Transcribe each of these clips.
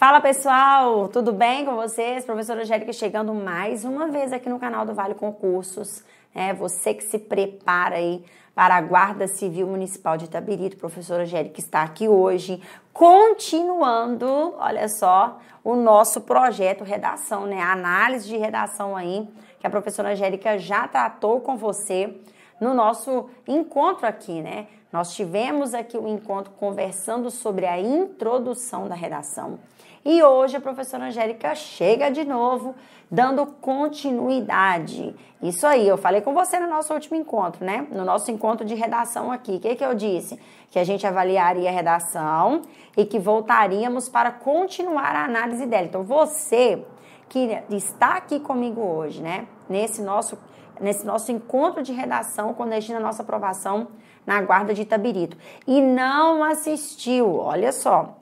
Fala pessoal, tudo bem com vocês? Professora Angélica chegando mais uma vez aqui no canal do Vale Concursos. É você que se prepara aí para a Guarda Civil Municipal de Itabirito, professora Angélica está aqui hoje, continuando, olha só, o nosso projeto redação, né? análise de redação aí, que a professora Angélica já tratou com você no nosso encontro aqui, né? Nós tivemos aqui o um encontro conversando sobre a introdução da redação. E hoje a professora Angélica chega de novo, dando continuidade. Isso aí, eu falei com você no nosso último encontro, né? No nosso encontro de redação aqui. O que, que eu disse? Que a gente avaliaria a redação e que voltaríamos para continuar a análise dela. Então, você que está aqui comigo hoje, né? Nesse nosso, nesse nosso encontro de redação com destino nossa aprovação na Guarda de Itabirito. E não assistiu, olha só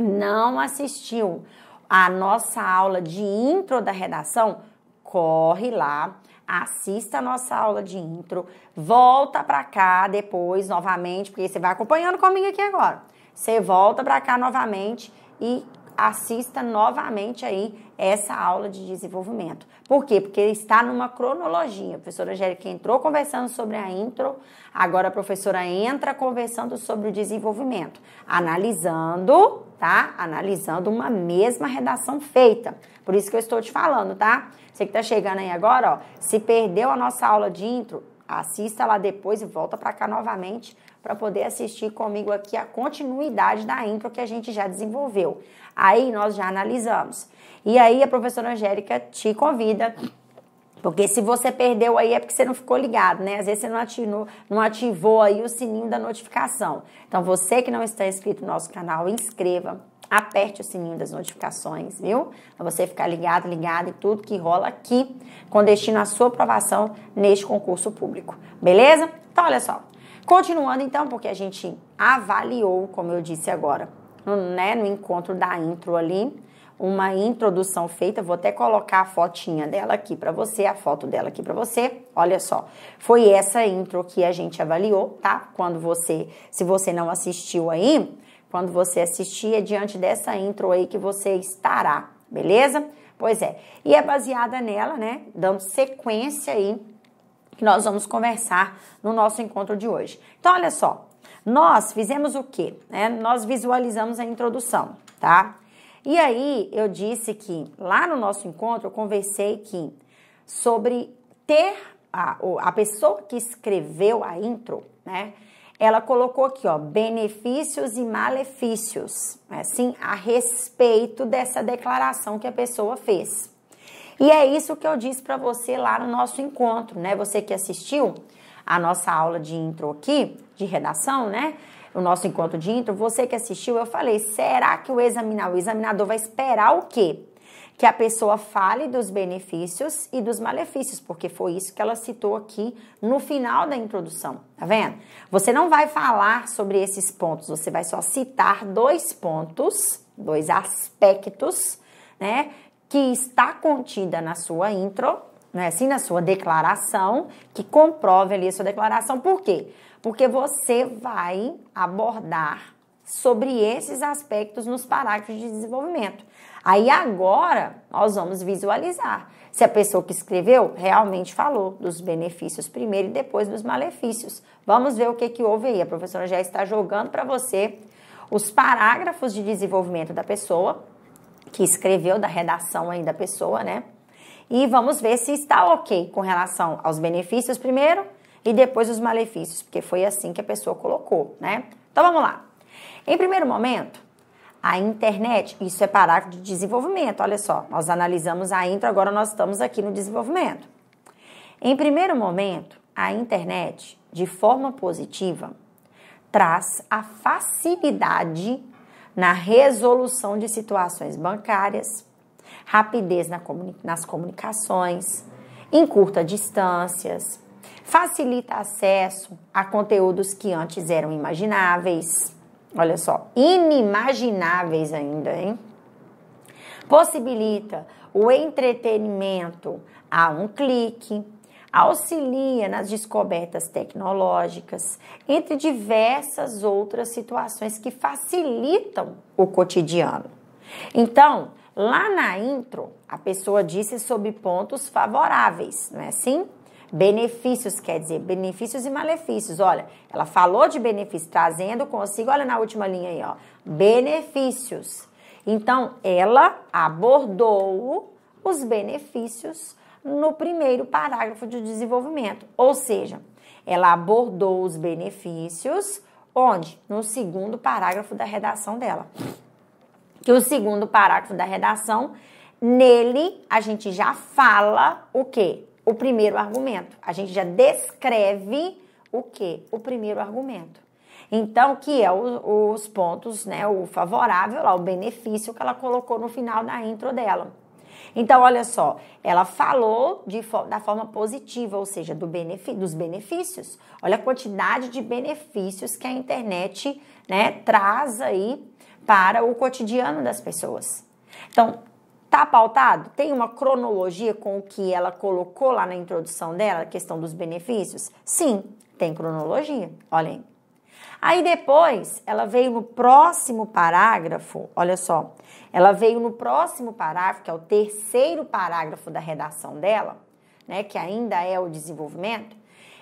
não assistiu a nossa aula de intro da redação, corre lá, assista a nossa aula de intro, volta para cá depois novamente, porque você vai acompanhando comigo aqui agora. Você volta para cá novamente e assista novamente aí essa aula de desenvolvimento. Por quê? Porque está numa cronologia. A professora Angélica entrou conversando sobre a intro, agora a professora entra conversando sobre o desenvolvimento, analisando, tá? Analisando uma mesma redação feita. Por isso que eu estou te falando, tá? Você que tá chegando aí agora, ó, se perdeu a nossa aula de intro, assista lá depois e volta para cá novamente para poder assistir comigo aqui a continuidade da intro que a gente já desenvolveu. Aí nós já analisamos. E aí a professora Angélica te convida porque se você perdeu aí é porque você não ficou ligado, né? Às vezes você não ativou, não ativou aí o sininho da notificação. Então você que não está inscrito no nosso canal, inscreva, aperte o sininho das notificações, viu? Pra você ficar ligado, ligado em tudo que rola aqui, com destino à sua aprovação neste concurso público. Beleza? Então olha só. Continuando então, porque a gente avaliou, como eu disse agora, no, né, no encontro da intro ali, uma introdução feita. Vou até colocar a fotinha dela aqui para você, a foto dela aqui para você. Olha só, foi essa intro que a gente avaliou, tá? Quando você, se você não assistiu aí, quando você assistir, é diante dessa intro aí que você estará, beleza? Pois é. E é baseada nela, né? Dando sequência aí que nós vamos conversar no nosso encontro de hoje. Então, olha só, nós fizemos o quê? É, nós visualizamos a introdução, tá? E aí eu disse que lá no nosso encontro eu conversei que sobre ter a, a pessoa que escreveu a intro, né? Ela colocou aqui, ó, benefícios e malefícios, assim, a respeito dessa declaração que a pessoa fez. E é isso que eu disse para você lá no nosso encontro, né? Você que assistiu a nossa aula de intro aqui, de redação, né? O nosso encontro de intro, você que assistiu, eu falei: será que o examinador, o examinador vai esperar o quê? que a pessoa fale dos benefícios e dos malefícios, porque foi isso que ela citou aqui no final da introdução, tá vendo? Você não vai falar sobre esses pontos, você vai só citar dois pontos, dois aspectos, né, que está contida na sua intro, né, assim, na sua declaração, que comprove ali a sua declaração. Por quê? porque você vai abordar sobre esses aspectos nos parágrafos de desenvolvimento. Aí agora nós vamos visualizar se a pessoa que escreveu realmente falou dos benefícios primeiro e depois dos malefícios. Vamos ver o que, que houve aí. A professora já está jogando para você os parágrafos de desenvolvimento da pessoa, que escreveu, da redação aí da pessoa, né? E vamos ver se está ok com relação aos benefícios primeiro e depois os malefícios, porque foi assim que a pessoa colocou, né? Então vamos lá. Em primeiro momento, a internet, isso é parágrafo de desenvolvimento, olha só, nós analisamos a intro, agora nós estamos aqui no desenvolvimento. Em primeiro momento, a internet, de forma positiva, traz a facilidade na resolução de situações bancárias, rapidez nas comunicações, em curta distâncias, facilita acesso a conteúdos que antes eram imagináveis. Olha só, inimagináveis ainda, hein? Possibilita o entretenimento a um clique, auxilia nas descobertas tecnológicas, entre diversas outras situações que facilitam o cotidiano. Então, lá na intro, a pessoa disse sobre pontos favoráveis, não é assim? benefícios, quer dizer, benefícios e malefícios. Olha, ela falou de benefícios, trazendo consigo, olha na última linha aí, ó, benefícios. Então, ela abordou os benefícios no primeiro parágrafo de desenvolvimento, ou seja, ela abordou os benefícios onde? No segundo parágrafo da redação dela. Que o segundo parágrafo da redação, nele a gente já fala o quê? o primeiro argumento. A gente já descreve o que? O primeiro argumento. Então, que é o, os pontos, né? O favorável lá, o benefício que ela colocou no final da intro dela. Então, olha só, ela falou de, da forma positiva, ou seja, do dos benefícios. Olha a quantidade de benefícios que a internet né, traz aí para o cotidiano das pessoas. Então, Tá pautado? Tem uma cronologia com o que ela colocou lá na introdução dela, a questão dos benefícios? Sim, tem cronologia. Olhem. Aí depois, ela veio no próximo parágrafo, olha só. Ela veio no próximo parágrafo, que é o terceiro parágrafo da redação dela, né, que ainda é o desenvolvimento.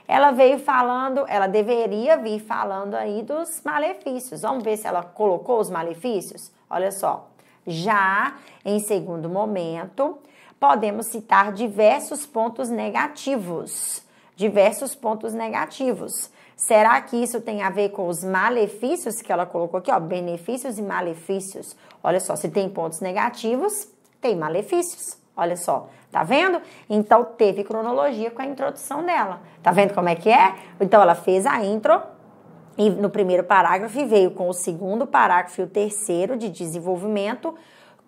Ela veio falando, ela deveria vir falando aí dos malefícios. Vamos ver se ela colocou os malefícios? Olha só. Já em segundo momento, podemos citar diversos pontos negativos. Diversos pontos negativos. Será que isso tem a ver com os malefícios que ela colocou aqui, ó? Benefícios e malefícios. Olha só, se tem pontos negativos, tem malefícios. Olha só, tá vendo? Então teve cronologia com a introdução dela. Tá vendo como é que é? Então ela fez a intro e no primeiro parágrafo e veio com o segundo parágrafo e o terceiro de desenvolvimento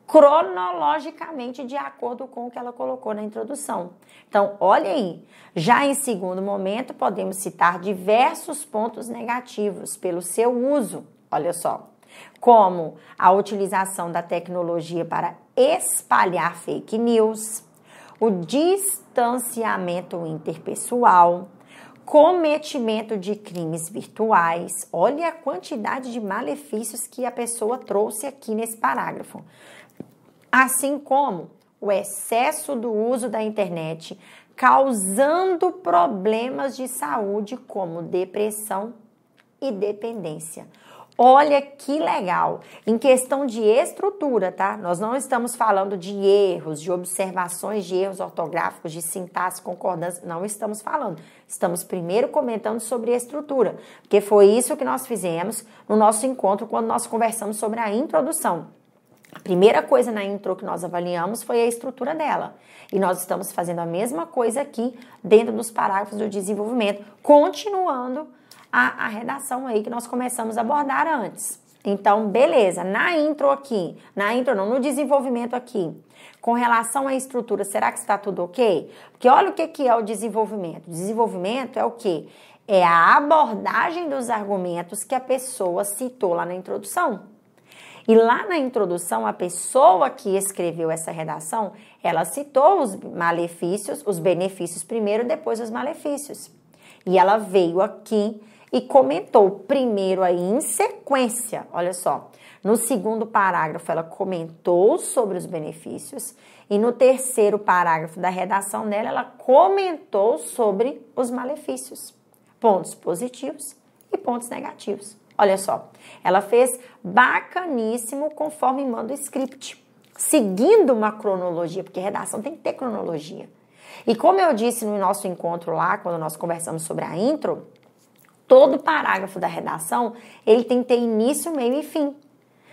cronologicamente de acordo com o que ela colocou na introdução. Então, olha aí, já em segundo momento podemos citar diversos pontos negativos pelo seu uso. Olha só, como a utilização da tecnologia para espalhar fake news, o distanciamento interpessoal, cometimento de crimes virtuais. Olha a quantidade de malefícios que a pessoa trouxe aqui nesse parágrafo. Assim como o excesso do uso da internet causando problemas de saúde como depressão e dependência. Olha que legal! Em questão de estrutura, tá? Nós não estamos falando de erros, de observações de erros ortográficos, de sintaxe, concordância, não estamos falando. Estamos primeiro comentando sobre a estrutura, porque foi isso que nós fizemos no nosso encontro quando nós conversamos sobre a introdução. A primeira coisa na intro que nós avaliamos foi a estrutura dela. E nós estamos fazendo a mesma coisa aqui dentro dos parágrafos do desenvolvimento, continuando a, a redação aí que nós começamos a abordar antes. Então, beleza, na intro aqui, na intro não, no desenvolvimento aqui, com relação à estrutura, será que está tudo ok? Porque olha o que, que é o desenvolvimento. Desenvolvimento é o que? É a abordagem dos argumentos que a pessoa citou lá na introdução. E lá na introdução, a pessoa que escreveu essa redação, ela citou os malefícios, os benefícios primeiro, depois os malefícios. E ela veio aqui e comentou primeiro aí em sequência, olha só. No segundo parágrafo, ela comentou sobre os benefícios, e no terceiro parágrafo da redação dela, ela comentou sobre os malefícios, pontos positivos e pontos negativos. Olha só, ela fez bacaníssimo conforme manda o script, seguindo uma cronologia, porque redação tem que ter cronologia. E como eu disse no nosso encontro lá, quando nós conversamos sobre a intro, Todo parágrafo da redação, ele tem que ter início, meio e fim.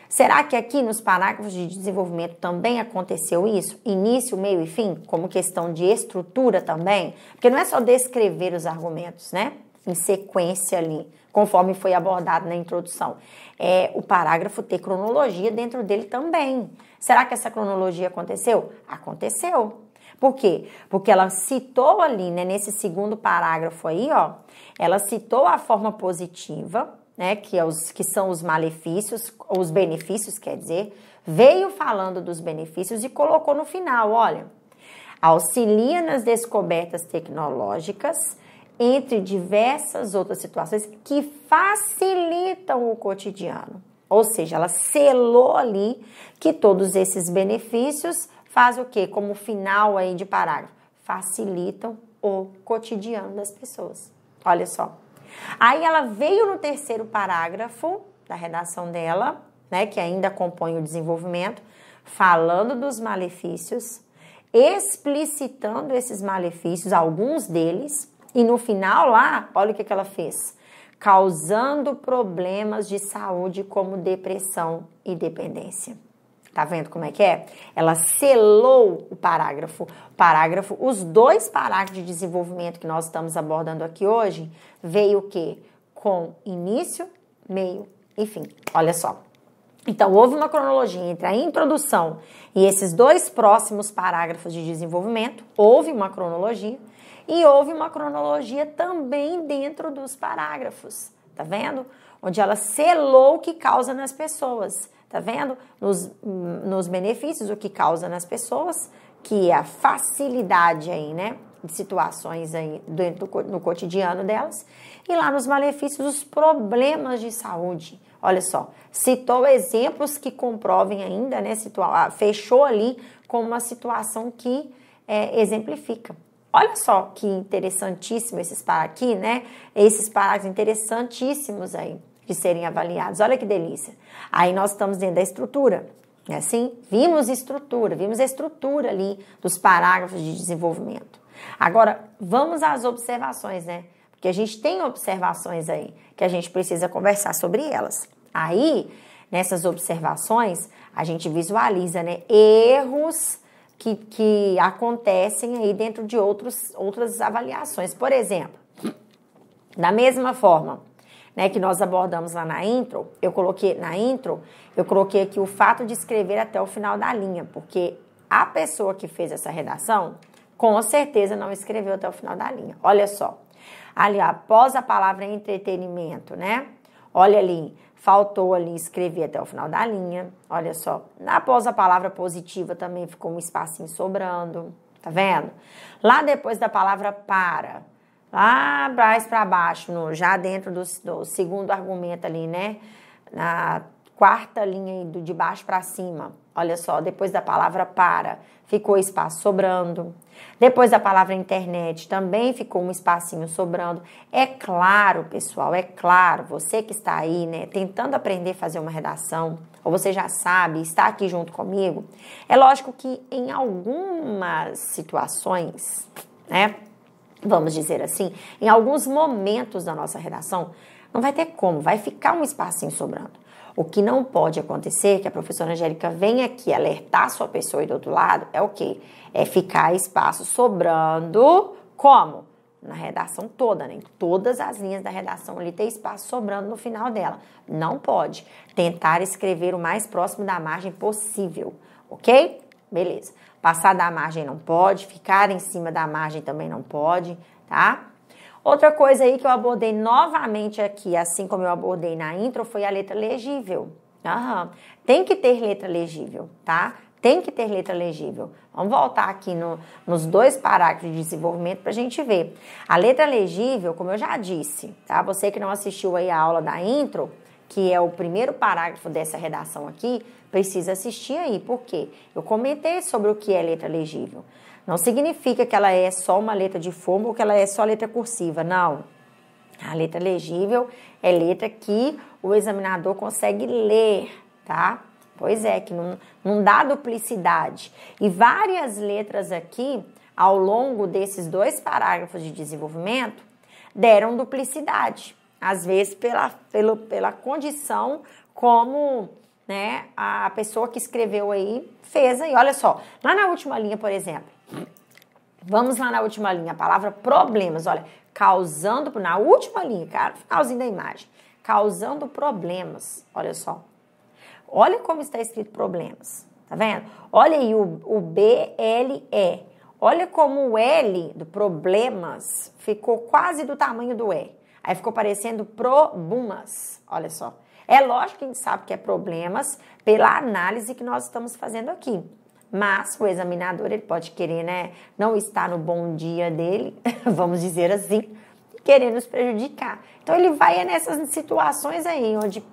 Será que aqui nos parágrafos de desenvolvimento também aconteceu isso? Início, meio e fim, como questão de estrutura também? Porque não é só descrever os argumentos, né? Em sequência ali, conforme foi abordado na introdução. É o parágrafo ter cronologia dentro dele também. Será que essa cronologia aconteceu? Aconteceu. Por quê? Porque ela citou ali, né, nesse segundo parágrafo aí, ó, ela citou a forma positiva, né, que, é os, que são os malefícios, os benefícios, quer dizer, veio falando dos benefícios e colocou no final, olha, auxilia nas descobertas tecnológicas, entre diversas outras situações que facilitam o cotidiano. Ou seja, ela selou ali que todos esses benefícios faz o que como final aí de parágrafo? Facilitam o cotidiano das pessoas. Olha só. Aí ela veio no terceiro parágrafo da redação dela, né, que ainda compõe o desenvolvimento, falando dos malefícios, explicitando esses malefícios, alguns deles, e no final lá, olha o que, que ela fez: causando problemas de saúde como depressão e dependência. Tá vendo como é que é? Ela selou o parágrafo. Parágrafo, os dois parágrafos de desenvolvimento que nós estamos abordando aqui hoje, veio o quê? Com início, meio e fim. Olha só. Então, houve uma cronologia entre a introdução e esses dois próximos parágrafos de desenvolvimento. Houve uma cronologia e houve uma cronologia também dentro dos parágrafos, tá vendo? Onde ela selou o que causa nas pessoas tá vendo? Nos, nos benefícios, o que causa nas pessoas, que é a facilidade aí, né? De situações aí dentro do, no cotidiano delas. E lá nos malefícios, os problemas de saúde. Olha só, citou exemplos que comprovem ainda, né? Situa ah, fechou ali com uma situação que é, exemplifica. Olha só que interessantíssimo esses para aqui, né? Esses parágrafos interessantíssimos aí de serem avaliados. Olha que delícia. Aí nós estamos dentro da estrutura. É assim? Vimos estrutura, vimos a estrutura ali dos parágrafos de desenvolvimento. Agora, vamos às observações, né? Porque a gente tem observações aí que a gente precisa conversar sobre elas. Aí, nessas observações, a gente visualiza, né? Erros que, que acontecem aí dentro de outros, outras avaliações. Por exemplo, da mesma forma, né, que nós abordamos lá na intro, eu coloquei na intro, eu coloquei aqui o fato de escrever até o final da linha, porque a pessoa que fez essa redação com certeza não escreveu até o final da linha. Olha só. Ali, após a palavra entretenimento, né? Olha ali, faltou ali escrever até o final da linha. Olha só. Após a palavra positiva também ficou um espacinho sobrando. Tá vendo? Lá depois da palavra para, lá mais para baixo, no, já dentro do, do, segundo argumento ali, né? Na quarta linha do, de baixo para cima. Olha só, depois da palavra para, ficou espaço sobrando. Depois da palavra internet, também ficou um espacinho sobrando. É claro, pessoal, é claro, você que está aí, né, tentando aprender a fazer uma redação, ou você já sabe, está aqui junto comigo, é lógico que em algumas situações, né, vamos dizer assim, em alguns momentos da nossa redação, não vai ter como, vai ficar um espacinho sobrando. O que não pode acontecer, é que a professora Angélica venha aqui alertar a sua pessoa e do outro lado, é o quê? É ficar espaço sobrando como? Na redação toda, né? todas as linhas da redação ali tem espaço sobrando no final dela. Não pode. Tentar escrever o mais próximo da margem possível, ok? Beleza. Passar da margem não pode, ficar em cima da margem também não pode, tá? Outra coisa aí que eu abordei novamente aqui, assim como eu abordei na intro, foi a letra legível. Uhum. Tem que ter letra legível, tá? Tem que ter letra legível. Vamos voltar aqui no, nos dois parágrafos de desenvolvimento para a gente ver. A letra legível, como eu já disse, tá? Você que não assistiu aí a aula da intro, que é o primeiro parágrafo dessa redação aqui, precisa assistir aí. Por quê? Eu comentei sobre o que é letra legível. Não significa que ela é só uma letra de forma ou que ela é só letra cursiva, não. A letra legível é letra que o examinador consegue ler, tá? Pois é, que não, não dá duplicidade. E várias letras aqui, ao longo desses dois parágrafos de desenvolvimento, deram duplicidade às vezes pela, pela, pela condição como né, a pessoa que escreveu aí fez aí. Olha só, lá na última linha, por exemplo, vamos lá na última linha, a palavra problemas, olha, causando, na última linha, cara, é finalzinho da imagem, causando problemas, olha só. Olha como está escrito problemas, tá vendo? Olha aí o, o B-L-E. Olha como o L do problemas ficou quase do tamanho do E. Aí ficou parecendo problemas. Olha só. É lógico que a gente sabe que é problemas pela análise que nós estamos fazendo aqui. Mas o examinador, ele pode querer, né, não estar no bom dia dele, vamos dizer assim, querer nos prejudicar. Então ele vai nessas situações aí, onde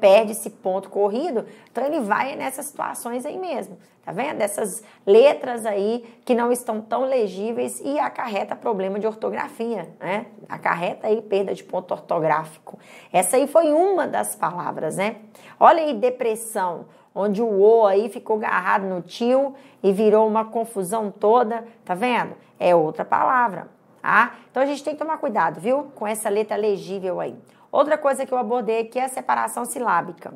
perde esse ponto corrido, então ele vai nessas situações aí mesmo, tá vendo? Essas letras aí que não estão tão legíveis e acarreta problema de ortografia, né? Acarreta aí perda de ponto ortográfico. Essa aí foi uma das palavras, né? Olha aí depressão, onde o O aí ficou agarrado no tio e virou uma confusão toda, tá vendo? É outra palavra tá? Então a gente tem que tomar cuidado, viu? Com essa letra legível aí. Outra coisa que eu abordei aqui é a separação silábica.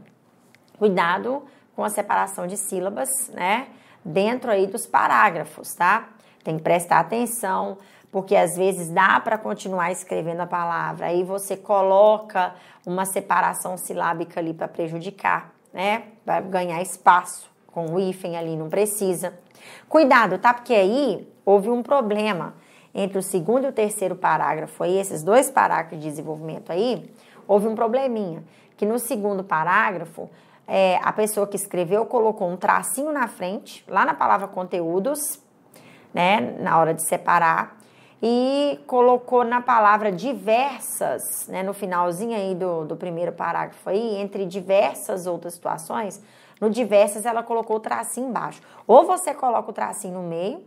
Cuidado com a separação de sílabas, né? Dentro aí dos parágrafos, tá? Tem que prestar atenção, porque às vezes dá para continuar escrevendo a palavra, aí você coloca uma separação silábica ali para prejudicar, né? Vai ganhar espaço com o hífen ali, não precisa. Cuidado, tá? Porque aí houve um problema entre o segundo e o terceiro parágrafo, aí, esses dois parágrafos de desenvolvimento aí, houve um probleminha, que no segundo parágrafo, é, a pessoa que escreveu colocou um tracinho na frente, lá na palavra conteúdos, né, na hora de separar, e colocou na palavra diversas, né, no finalzinho aí do, do primeiro parágrafo aí, entre diversas outras situações, no diversas ela colocou o tracinho embaixo. Ou você coloca o tracinho no meio,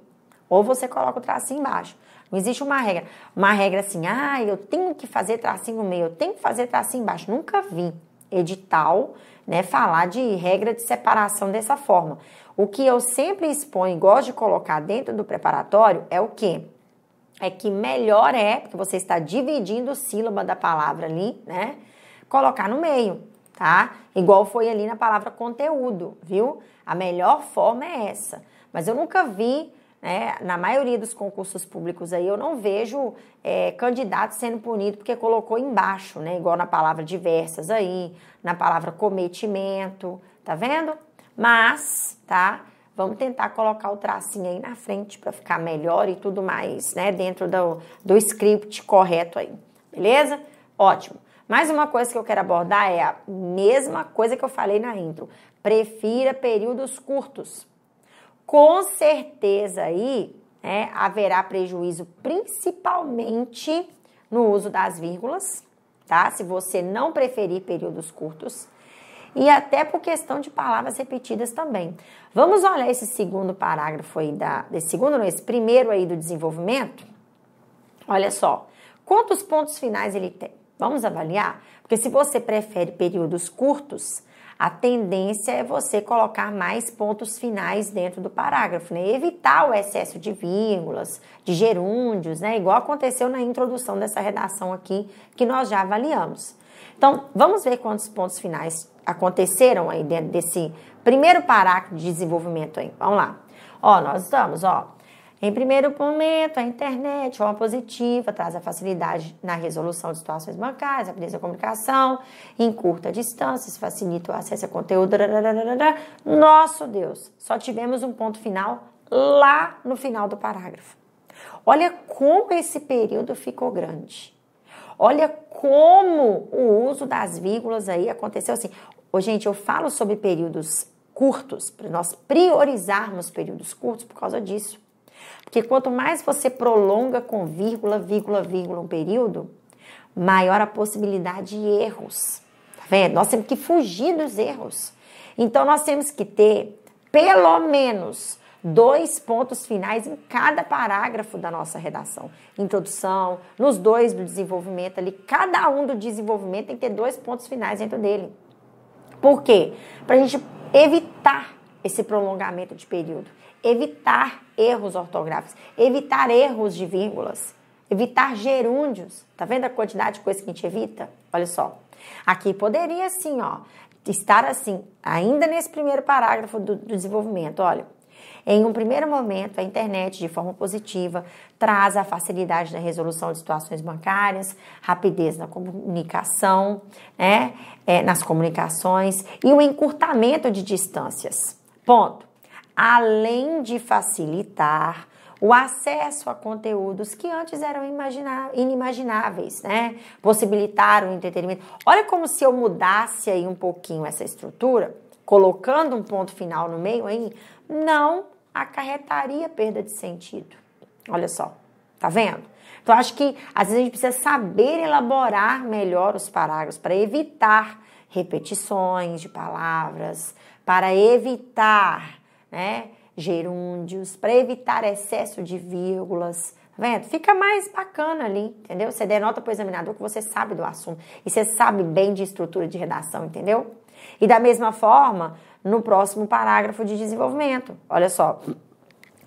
ou você coloca o tracinho embaixo. Não existe uma regra. Uma regra assim, ah, eu tenho que fazer tracinho no meio, eu tenho que fazer tracinho embaixo. Nunca vi edital né, falar de regra de separação dessa forma. O que eu sempre exponho e gosto de colocar dentro do preparatório é o quê? É que melhor é, porque você está dividindo sílaba da palavra ali, né? Colocar no meio, tá? Igual foi ali na palavra conteúdo, viu? A melhor forma é essa. Mas eu nunca vi né? Na maioria dos concursos públicos aí eu não vejo é, candidato sendo punido porque colocou embaixo, né? Igual na palavra diversas aí, na palavra cometimento, tá vendo? Mas, tá? Vamos tentar colocar o tracinho aí na frente para ficar melhor e tudo mais, né? Dentro do, do script correto aí, beleza? Ótimo. Mais uma coisa que eu quero abordar é a mesma coisa que eu falei na intro. Prefira períodos curtos com certeza aí né, haverá prejuízo principalmente no uso das vírgulas, tá? Se você não preferir períodos curtos. E até por questão de palavras repetidas também. Vamos olhar esse segundo parágrafo aí da. Esse segundo, não, esse primeiro aí do desenvolvimento. Olha só. Quantos pontos finais ele tem? Vamos avaliar? Porque se você prefere períodos curtos, a tendência é você colocar mais pontos finais dentro do parágrafo, né? evitar o excesso de vírgulas, de gerúndios, né? igual aconteceu na introdução dessa redação aqui, que nós já avaliamos. Então, vamos ver quantos pontos finais aconteceram aí dentro desse primeiro parágrafo de desenvolvimento aí. Vamos lá. Ó, nós estamos, ó, em primeiro momento, a internet, forma positiva, traz a facilidade na resolução de situações bancárias, rapidez da comunicação, em curta distância, se facilita o acesso a conteúdo. Nosso Deus, só tivemos um ponto final lá no final do parágrafo. Olha como esse período ficou grande. Olha como o uso das vírgulas aí aconteceu assim. Oh, gente, eu falo sobre períodos curtos, para nós priorizarmos períodos curtos por causa disso que quanto mais você prolonga com vírgula, vírgula, vírgula um período, maior a possibilidade de erros. Tá vendo? Nós temos que fugir dos erros. Então nós temos que ter pelo menos dois pontos finais em cada parágrafo da nossa redação. Introdução, nos dois do desenvolvimento ali, cada um do desenvolvimento tem que ter dois pontos finais dentro dele. Por quê? Para a gente evitar esse prolongamento de período, evitar erros ortográficos, evitar erros de vírgulas, evitar gerúndios. Tá vendo a quantidade de coisa que a gente evita? Olha só. Aqui poderia sim, ó, estar assim, ainda nesse primeiro parágrafo do, do desenvolvimento, olha. Em um primeiro momento, a internet, de forma positiva, traz a facilidade na resolução de situações bancárias, rapidez na comunicação, né? É, nas comunicações e o um encurtamento de distâncias. Ponto. Além de facilitar o acesso a conteúdos que antes eram inimagináveis, né? Possibilitar o entretenimento. Olha como se eu mudasse aí um pouquinho essa estrutura, colocando um ponto final no meio aí, não acarretaria perda de sentido. Olha só, tá vendo? Então acho que às vezes a gente precisa saber elaborar melhor os parágrafos para evitar repetições de palavras, para evitar né, gerúndios, para evitar excesso de vírgulas. Tá vendo? Fica mais bacana ali, entendeu? Você denota para o examinador que você sabe do assunto e você sabe bem de estrutura de redação, entendeu? E da mesma forma, no próximo parágrafo de desenvolvimento, olha só.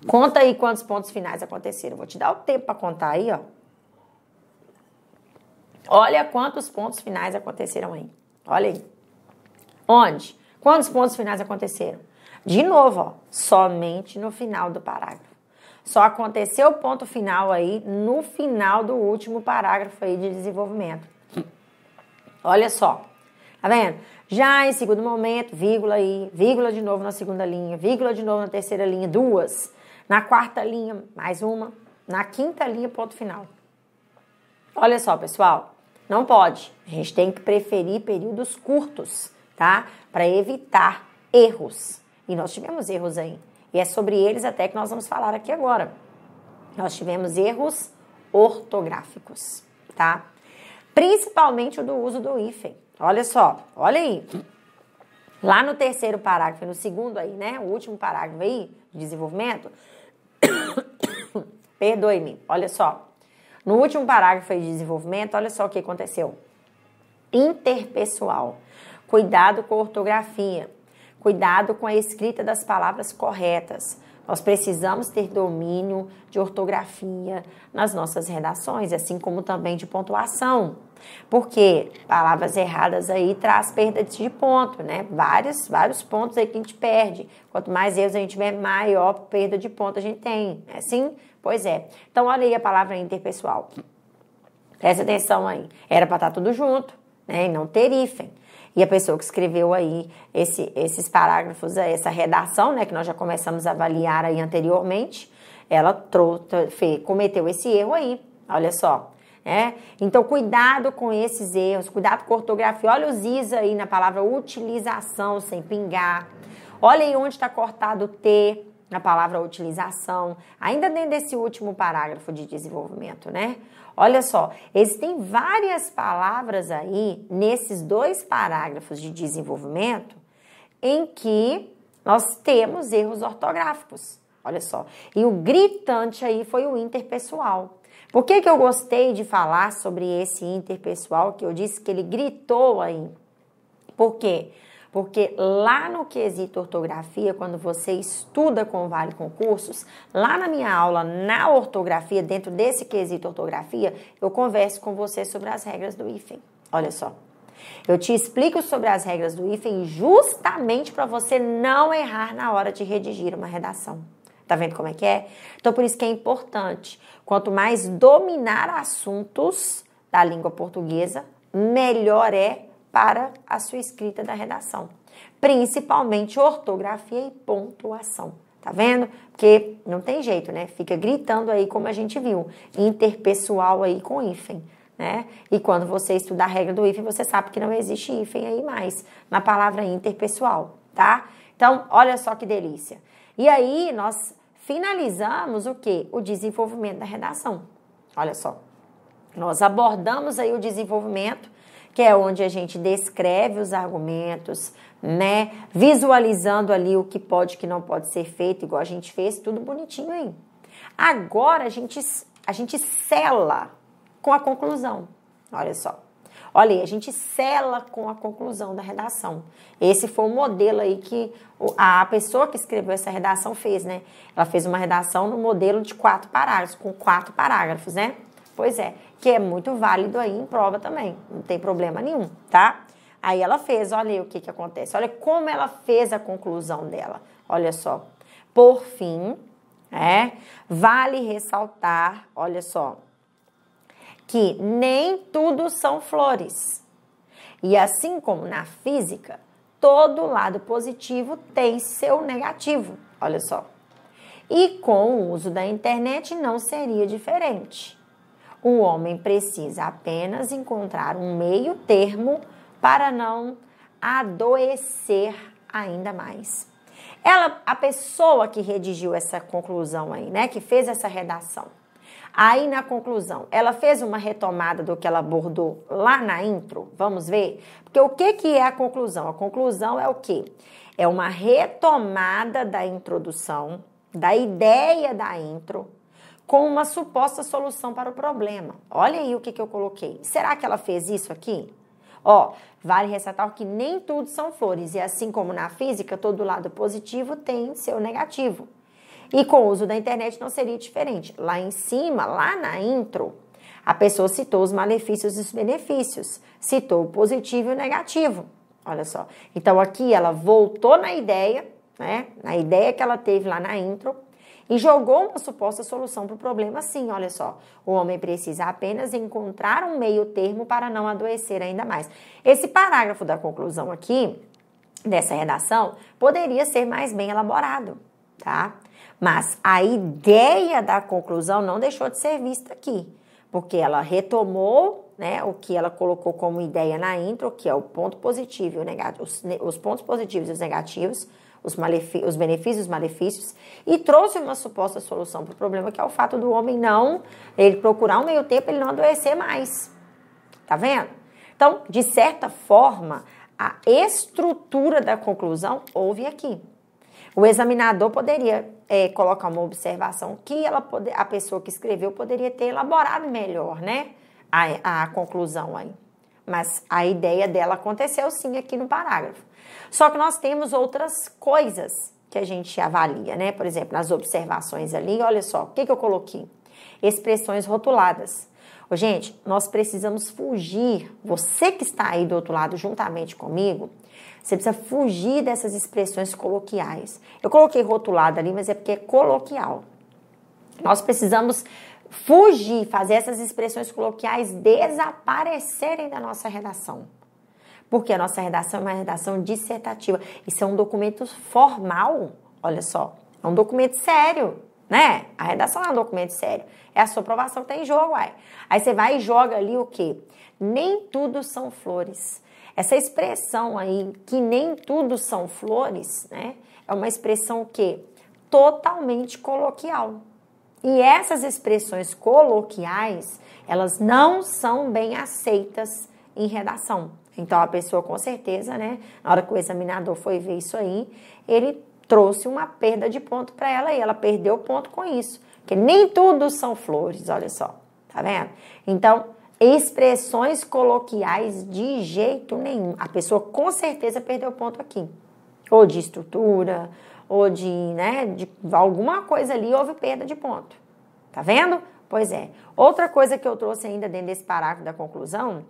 Conta aí quantos pontos finais aconteceram. Vou te dar o tempo para contar aí, ó. Olha quantos pontos finais aconteceram aí. Olha aí. Onde? Quantos pontos finais aconteceram? De novo, ó, somente no final do parágrafo. Só aconteceu o ponto final aí no final do último parágrafo aí de desenvolvimento. Olha só. Tá vendo? Já em segundo momento, vírgula aí, vírgula de novo na segunda linha, vírgula de novo na terceira linha, duas. Na quarta linha, mais uma. Na quinta linha, ponto final. Olha só, pessoal. Não pode. A gente tem que preferir períodos curtos, tá? Para evitar erros. E nós tivemos erros aí. E é sobre eles até que nós vamos falar aqui agora. Nós tivemos erros ortográficos, tá? Principalmente o do uso do hífen. Olha só, olha aí. Lá no terceiro parágrafo, no segundo aí, né? O último parágrafo aí de desenvolvimento. Perdoe-me, olha só. No último parágrafo de desenvolvimento, olha só o que aconteceu. Interpessoal. Cuidado com a ortografia. Cuidado com a escrita das palavras corretas. Nós precisamos ter domínio de ortografia nas nossas redações, assim como também de pontuação. Porque palavras erradas aí traz perda de ponto, né? Vários, vários pontos aí que a gente perde. Quanto mais erros a gente tiver, maior perda de ponto a gente tem. É assim? Pois é. Então, olha aí a palavra interpessoal. Presta atenção aí. Era para estar tá tudo junto, né? E não ter hífen. E a pessoa que escreveu aí esse, esses parágrafos, essa redação, né? Que nós já começamos a avaliar aí anteriormente. Ela trou fez, cometeu esse erro aí. Olha só. É? Então, cuidado com esses erros, cuidado com a ortografia. Olha os is aí na palavra utilização, sem pingar. Olha aí onde está cortado o T na palavra utilização, ainda dentro desse último parágrafo de desenvolvimento, né? Olha só, existem várias palavras aí nesses dois parágrafos de desenvolvimento em que nós temos erros ortográficos. Olha só. E o gritante aí foi o interpessoal. Por que, que eu gostei de falar sobre esse interpessoal que eu disse que ele gritou aí? Por quê? Porque porque lá no quesito ortografia, quando você estuda com Vale Concursos, lá na minha aula na ortografia, dentro desse quesito ortografia, eu converso com você sobre as regras do hífen. Olha só. Eu te explico sobre as regras do hífen justamente para você não errar na hora de redigir uma redação. Tá vendo como é que é? Então, por isso que é importante. Quanto mais dominar assuntos da língua portuguesa, melhor é para a sua escrita da redação, principalmente ortografia e pontuação. Tá vendo? Porque não tem jeito, né? Fica gritando aí, como a gente viu, interpessoal aí com hífen. Né? E quando você estudar a regra do hífen, você sabe que não existe hífen aí mais na palavra interpessoal, tá? Então, olha só que delícia. E aí, nós finalizamos o que? O desenvolvimento da redação. Olha só. Nós abordamos aí o desenvolvimento que é onde a gente descreve os argumentos, né? Visualizando ali o que pode e que não pode ser feito, igual a gente fez, tudo bonitinho aí. Agora a gente, a gente sela com a conclusão. Olha só. Olha aí, a gente sela com a conclusão da redação. Esse foi o modelo aí que a pessoa que escreveu essa redação fez, né? Ela fez uma redação no modelo de quatro parágrafos, com quatro parágrafos, né? Pois é, que é muito válido aí em prova também, não tem problema nenhum, tá? Aí ela fez, olha aí o que, que acontece, olha como ela fez a conclusão dela, olha só. Por fim, é, vale ressaltar, olha só, que nem tudo são flores. E assim como na física, todo lado positivo tem seu negativo, olha só. E com o uso da internet não seria diferente. O homem precisa apenas encontrar um meio termo para não adoecer ainda mais. Ela, a pessoa que redigiu essa conclusão aí, né, que fez essa redação. Aí na conclusão, ela fez uma retomada do que ela abordou lá na intro. Vamos ver? Porque o que que é a conclusão? A conclusão é o quê? É uma retomada da introdução, da ideia da intro, com uma suposta solução para o problema. Olha aí o que, que eu coloquei. Será que ela fez isso aqui? Ó, vale ressaltar que nem tudo são flores, e assim como na física, todo lado positivo tem seu negativo. E com o uso da internet não seria diferente. Lá em cima, lá na intro, a pessoa citou os malefícios e os benefícios, citou o positivo e o negativo. Olha só. Então aqui ela voltou na ideia, né? Na ideia que ela teve lá na intro, e jogou uma suposta solução para o problema assim, olha só. O homem precisa apenas encontrar um meio termo para não adoecer ainda mais. Esse parágrafo da conclusão aqui, dessa redação, poderia ser mais bem elaborado, tá? Mas a ideia da conclusão não deixou de ser vista aqui, porque ela retomou né, o que ela colocou como ideia na intro, que é o ponto positivo e o negativo, os, os pontos positivos e os negativos, os, os benefícios e os malefícios, e trouxe uma suposta solução para o problema, que é o fato do homem não, ele procurar um meio tempo, ele não adoecer mais. Tá vendo? Então, de certa forma, a estrutura da conclusão houve aqui. O examinador poderia é, colocar uma observação que ela pode, a pessoa que escreveu poderia ter elaborado melhor, né? A, a conclusão aí. Mas a ideia dela aconteceu sim aqui no parágrafo. Só que nós temos outras coisas que a gente avalia, né? Por exemplo, nas observações ali, olha só, o que, que eu coloquei? Expressões rotuladas. Ô, gente, nós precisamos fugir. Você que está aí do outro lado, juntamente comigo, você precisa fugir dessas expressões coloquiais. Eu coloquei rotulado ali, mas é porque é coloquial. Nós precisamos fugir, fazer essas expressões coloquiais desaparecerem da nossa redação porque a nossa redação é uma redação dissertativa. Isso é um documento formal, olha só, é um documento sério, né? A redação é um documento sério. É a sua aprovação que tá em jogo, uai. Aí você vai e joga ali o quê? Nem tudo são flores. Essa expressão aí, que nem tudo são flores, né? É uma expressão que quê? Totalmente coloquial. E essas expressões coloquiais, elas não são bem aceitas em redação. Então a pessoa com certeza, né, na hora que o examinador foi ver isso aí, ele trouxe uma perda de ponto para ela e ela perdeu ponto com isso. Que nem tudo são flores, olha só, tá vendo? Então, expressões coloquiais de jeito nenhum. A pessoa com certeza perdeu ponto aqui. Ou de estrutura, ou de, né, de alguma coisa ali houve perda de ponto. Tá vendo? Pois é. Outra coisa que eu trouxe ainda dentro desse parágrafo da conclusão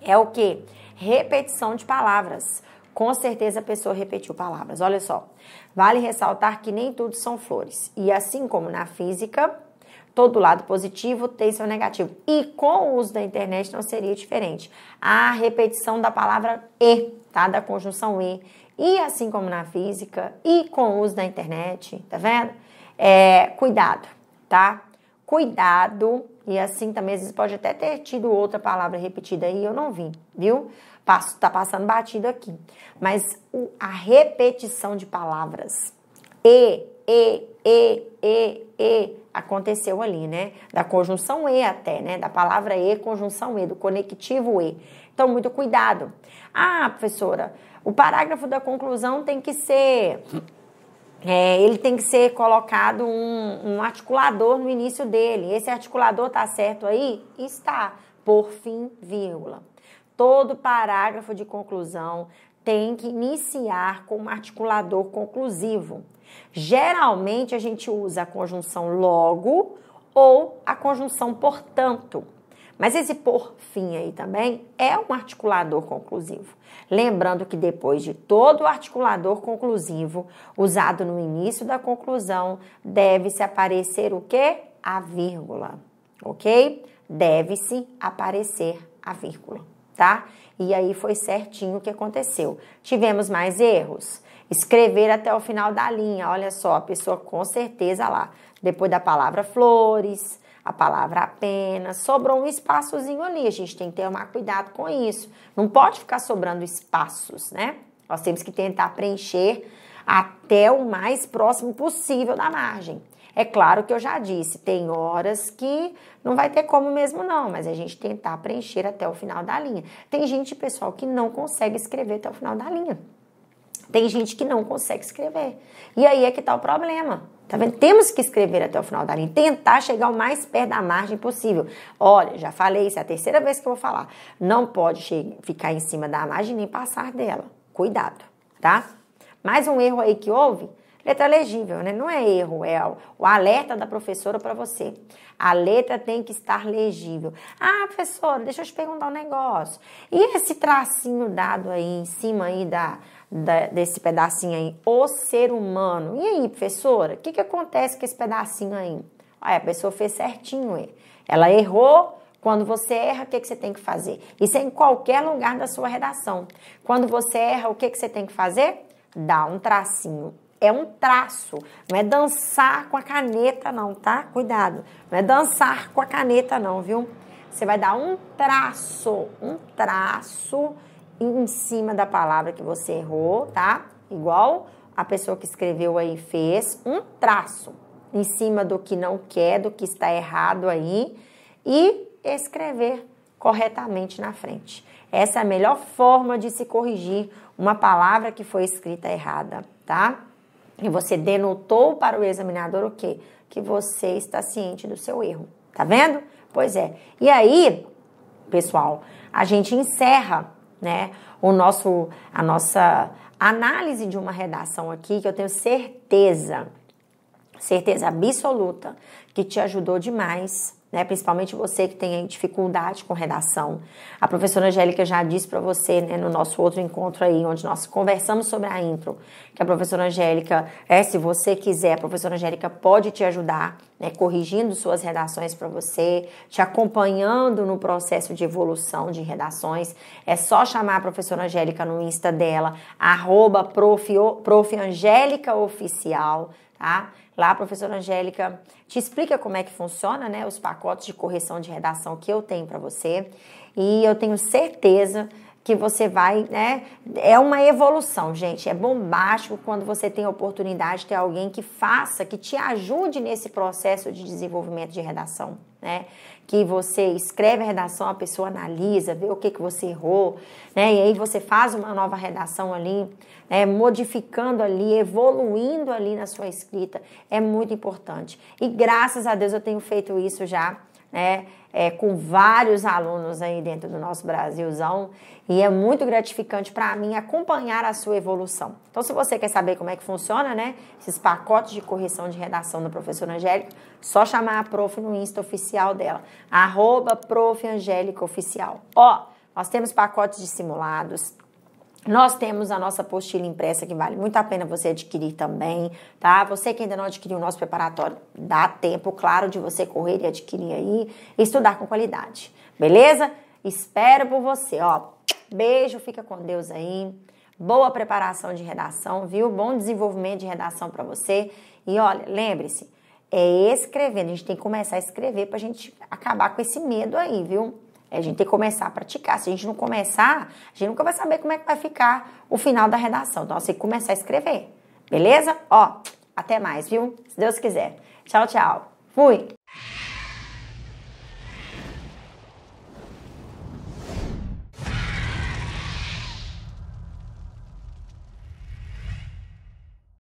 é o que? Repetição de palavras. Com certeza a pessoa repetiu palavras. Olha só, vale ressaltar que nem tudo são flores. E assim como na física, todo lado positivo tem seu negativo. E com o uso da internet não seria diferente. A repetição da palavra e, tá? Da conjunção e. E assim como na física, e com o uso da internet, tá vendo? É, cuidado, tá? Cuidado e assim também, às vezes pode até ter tido outra palavra repetida aí, eu não vi, viu? Passo, tá passando batido aqui. Mas a repetição de palavras. E, e, e, e, e aconteceu ali, né? Da conjunção e até, né? Da palavra e, conjunção e, do conectivo e. Então, muito cuidado. Ah, professora, o parágrafo da conclusão tem que ser é, ele tem que ser colocado um, um articulador no início dele. Esse articulador tá certo aí? Está. Por fim, vírgula. Todo parágrafo de conclusão tem que iniciar com um articulador conclusivo. Geralmente a gente usa a conjunção logo ou a conjunção portanto. Mas esse por fim aí também é um articulador conclusivo. Lembrando que depois de todo o articulador conclusivo usado no início da conclusão, deve-se aparecer o quê? A vírgula, ok? Deve-se aparecer a vírgula, tá? E aí foi certinho o que aconteceu. Tivemos mais erros? Escrever até o final da linha, olha só, a pessoa com certeza lá, depois da palavra flores, a palavra apenas, sobrou um espaçozinho ali, a gente tem que tomar cuidado com isso. Não pode ficar sobrando espaços, né? Nós temos que tentar preencher até o mais próximo possível da margem. É claro que eu já disse, tem horas que não vai ter como mesmo não, mas a gente tentar preencher até o final da linha. Tem gente, pessoal, que não consegue escrever até o final da linha. Tem gente que não consegue escrever. E aí é que tá o problema. Tá vendo? Temos que escrever até o final da linha, tentar chegar o mais perto da margem possível. Olha, já falei isso, é a terceira vez que eu vou falar. Não pode ficar em cima da margem nem passar dela. Cuidado, tá? Mais um erro aí que houve, letra legível, né? Não é erro, é o alerta da professora para você. A letra tem que estar legível. Ah, professora, deixa eu te perguntar um negócio. E esse tracinho dado aí em cima aí da da, desse pedacinho aí, o ser humano. E aí, professora, o que, que acontece com esse pedacinho aí? Ah, a pessoa fez certinho, ela errou. Quando você erra, o que, que você tem que fazer? Isso é em qualquer lugar da sua redação. Quando você erra, o que, que você tem que fazer? Dá um tracinho é um traço, não é dançar com a caneta não, tá? Cuidado, não é dançar com a caneta não, viu? Você vai dar um traço, um traço em cima da palavra que você errou, tá? Igual a pessoa que escreveu aí fez, um traço em cima do que não quer, do que está errado aí e escrever corretamente na frente. Essa é a melhor forma de se corrigir uma palavra que foi escrita errada, tá? E você denotou para o examinador o quê? Que você está ciente do seu erro, tá vendo? Pois é. E aí, pessoal, a gente encerra né? O nosso, a nossa análise de uma redação aqui, que eu tenho certeza, certeza absoluta, que te ajudou demais. Né, principalmente você que tem dificuldade com redação. A professora Angélica já disse para você, né, no nosso outro encontro aí, onde nós conversamos sobre a intro, que a professora Angélica, é, se você quiser, a professora Angélica pode te ajudar, né, corrigindo suas redações para você, te acompanhando no processo de evolução de redações. É só chamar a professora Angélica no Insta dela, arroba prof, prof Angélica Oficial, tá? Lá a professora Angélica te explica como é que funciona, né, os pacotes de correção de redação que eu tenho para você. E eu tenho certeza que você vai, né? É uma evolução, gente. É bombástico quando você tem a oportunidade de ter alguém que faça, que te ajude nesse processo de desenvolvimento de redação né? Que você escreve a redação, a pessoa analisa, vê o que, que você errou, né? E aí você faz uma nova redação ali, né? modificando ali, evoluindo ali na sua escrita. É muito importante. E graças a Deus eu tenho feito isso já, né? é, com vários alunos aí dentro do nosso Brasilzão e é muito gratificante para mim acompanhar a sua evolução. Então, se você quer saber como é que funciona, né, esses pacotes de correção de redação do professor Angélica, só chamar a prof no Insta oficial dela, arroba Ó, nós temos pacotes de simulados, nós temos a nossa apostila impressa que vale muito a pena você adquirir também, tá? Você que ainda não adquiriu o nosso preparatório, dá tempo, claro, de você correr e adquirir aí, e estudar com qualidade, beleza? Espero por você, ó. Beijo, fica com Deus aí. Boa preparação de redação, viu? Bom desenvolvimento de redação para você. E olha, lembre-se, é escrevendo. A gente tem que começar a escrever para a gente acabar com esse medo aí, viu? É, a gente tem que começar a praticar. Se a gente não começar, a gente nunca vai saber como é que vai ficar o final da redação. Então, você tem que começar a escrever. Beleza? Ó, até mais, viu? Se Deus quiser. Tchau, tchau. Fui!